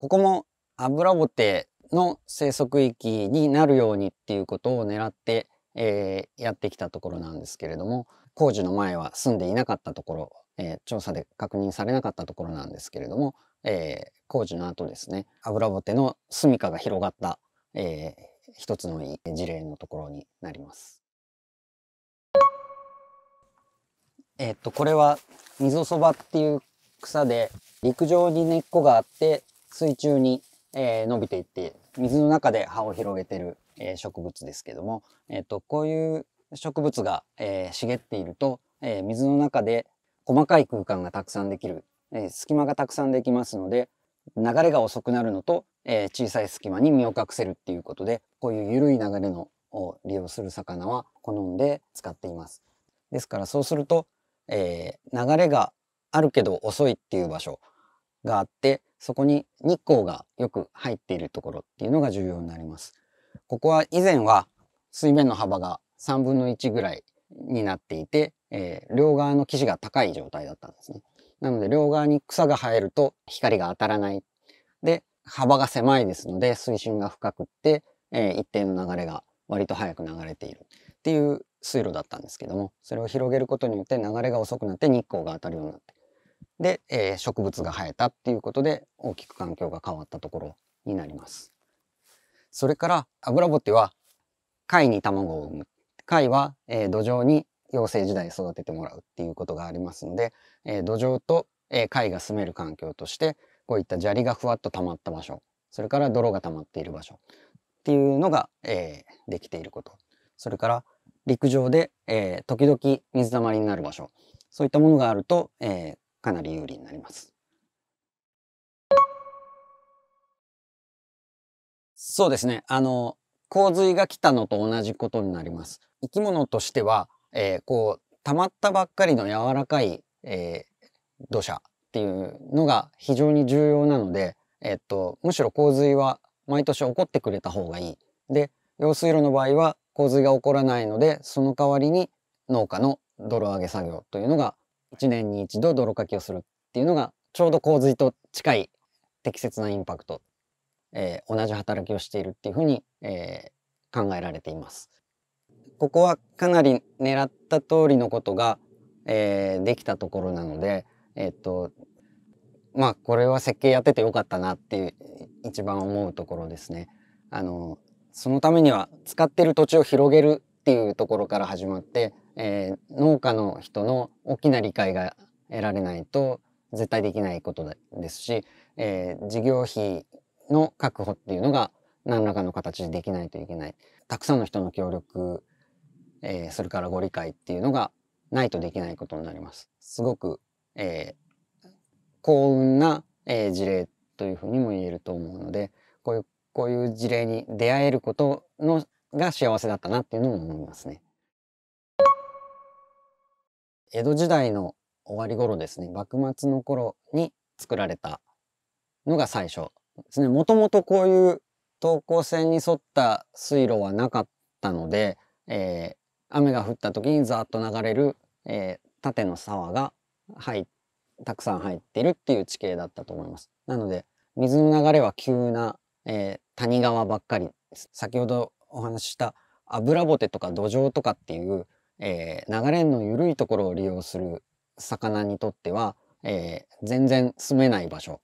ここもアブラボテの生息域になるようにっていうことを狙って、えー、やってきたところなんですけれども工事の前は住んでいなかったところ、えー、調査で確認されなかったところなんですけれども、えー、工事の後ですねアブラボテの住処が広がった、えー、一つの事例のところになります。えっとこれは溝そばっていう草で陸上に根っこがあって水中に、えー、伸びていって水の中で葉を広げてる、えー、植物ですけども、えーと、こういう植物が、えー、茂っていると、え水の中で細かい空間がたくさんできる、え隙間がたくさんできますので流れが遅くなるのと、え小さい隙間に身を隠せるっていうことでこういう緩い流れのを利用する魚は好んで使っています。ですからそうすると、え流れがあるけど遅いっていう場所があってそこに日光がよく入っているところっていうのが重要になります。ここは以前は水面の幅が3分の1ぐらいになっていて、えー、両側の生地が高い状態だったんですね。なので両側に草が生えると光が当たらない。で、幅が狭いですので水深が深くって、えー、一定の流れが割と早く流れているっていう水路だったんですけども、それを広げることによって流れが遅くなって日光が当たるようになって、で、えー、植物が生えたっていうことで大きく環境が変わったところになります。それからアブラボテは貝に卵を産む。貝は、えー、土壌に幼生時代育ててもらうっていうことがありますので、えー、土壌と、えー、貝が住める環境としてこういった砂利がふわっと溜まった場所それから泥が溜まっている場所っていうのが、えー、できていることそれから陸上で、えー、時々水たまりになる場所そういったものがあると、えー、かなり有利になります。そうですね。あの、洪水が来たのと同じことになります。生き物としては、えー、こう、溜まったばっかりの柔らかい、えー、土砂っていうのが非常に重要なので、えー、っと、むしろ洪水は毎年起こってくれた方がいい。で、用水路の場合は洪水が起こらないので、その代わりに農家の泥上げ作業というのが1年に一度泥かきをするっていうのがちょうど洪水と近い適切なインパクト、えー、同じ働きをしているっていうふうに、えー、考えられています。ここはかなり狙った通りのことが、えー、できたところなので、えー、っとまあこれは設計やっててよかったなっていう一番思うところですね。あのそのためには使ってる土地を広げるっていうところから始まってえー、農家の人の大きな理解が得られないと絶対できないことですし、えー、事業費の確保っていうのが何らかの形でできないといけない。たくさんの人の協力、えー、それからご理解っていうのがないとできないことになります。すごく、えー、幸運な、えー、事例というふうにも言えると思うので、こういう、こういう事例に出会えることのが幸せだったなっていうのも思いますね。江戸時代の終わり頃ですね幕末の頃に作られたのが最初ですねもともとこういう等高線に沿った水路はなかったので、えー、雨が降った時にざーっと流れる、えー、縦の沢が入たくさん入ってるっていう地形だったと思います。なので水の流れは急な、えー、谷川ばっかり先ほどお話しした油ぼてとか土壌とかっていうえー、流れの緩いところを利用する魚にとっては、えー、全然住めない場所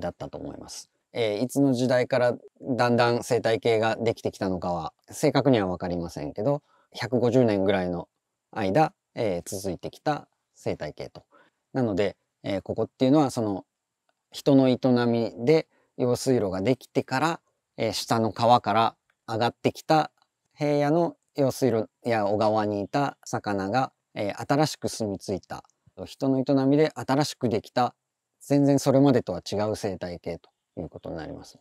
だったと思います。えー、いつの時代からだんだん生態系ができてきたのかは正確には分かりませんけど150年ぐらいの間、えー、続いてきた生態系と。なので、えー、ここっていうのはその人の営みで用水路ができてから、えー、下の川から上がってきた平野の用水路や小川にいた魚が、えー、新しく住み着いた人の営みで新しくできた全然それまでとは違う生態系ということになります。